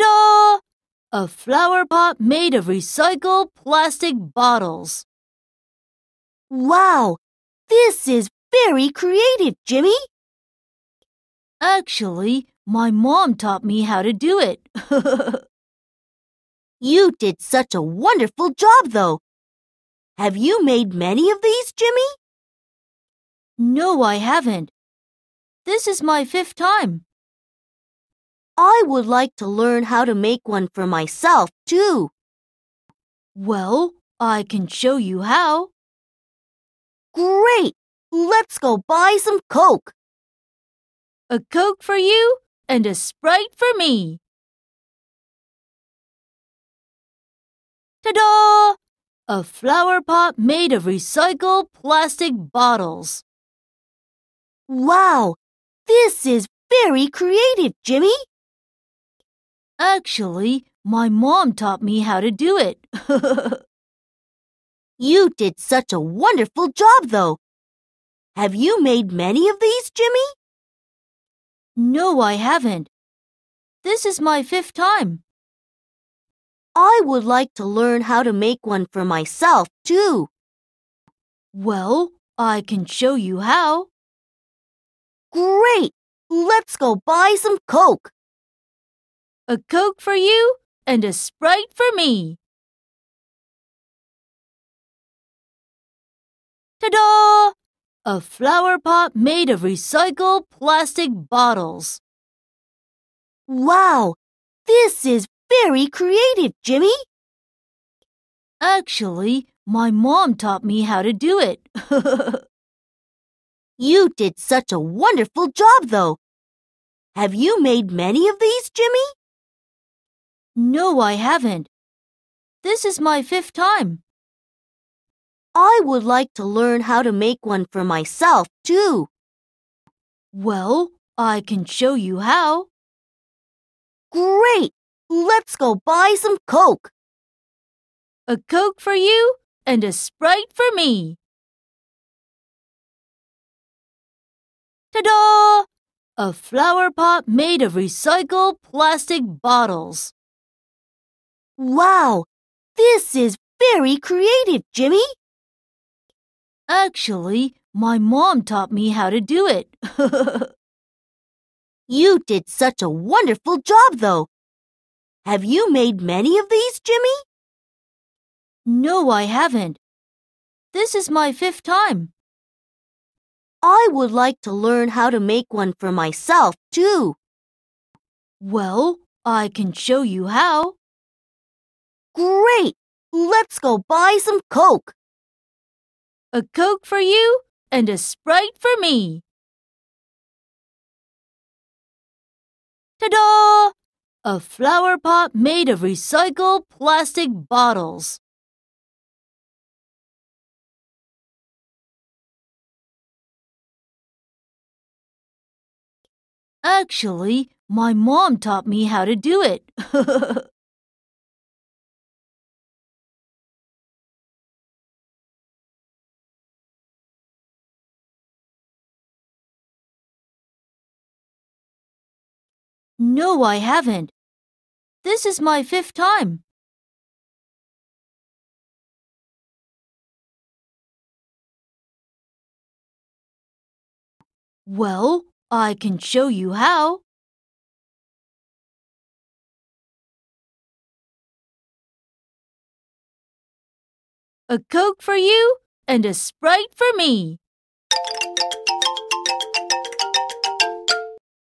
Ta-da! A flower pot made of recycled plastic bottles. Wow! This is very creative, Jimmy. Actually, my mom taught me how to do it. you did such a wonderful job, though. Have you made many of these, Jimmy? No, I haven't. This is my fifth time. I would like to learn how to make one for myself, too. Well, I can show you how. Great! Let's go buy some Coke. A Coke for you and a Sprite for me. Ta-da! A flower pot made of recycled plastic bottles. Wow! This is very creative, Jimmy. Actually, my mom taught me how to do it. you did such a wonderful job, though. Have you made many of these, Jimmy? No, I haven't. This is my fifth time. I would like to learn how to make one for myself, too. Well, I can show you how. Great! Let's go buy some Coke a Coke for you, and a Sprite for me. Ta-da! A flower pot made of recycled plastic bottles. Wow! This is very creative, Jimmy. Actually, my mom taught me how to do it. you did such a wonderful job, though. Have you made many of these, Jimmy? No, I haven't. This is my fifth time. I would like to learn how to make one for myself, too. Well, I can show you how. Great! Let's go buy some Coke. A Coke for you and a Sprite for me. Ta-da! A flower pot made of recycled plastic bottles. Wow, this is very creative, Jimmy. Actually, my mom taught me how to do it. you did such a wonderful job, though. Have you made many of these, Jimmy? No, I haven't. This is my fifth time. I would like to learn how to make one for myself, too. Well, I can show you how. Great! Let's go buy some Coke. A Coke for you and a Sprite for me. Ta-da! A flower pot made of recycled plastic bottles. Actually, my mom taught me how to do it. No, I haven't. This is my fifth time. Well, I can show you how. A Coke for you and a Sprite for me.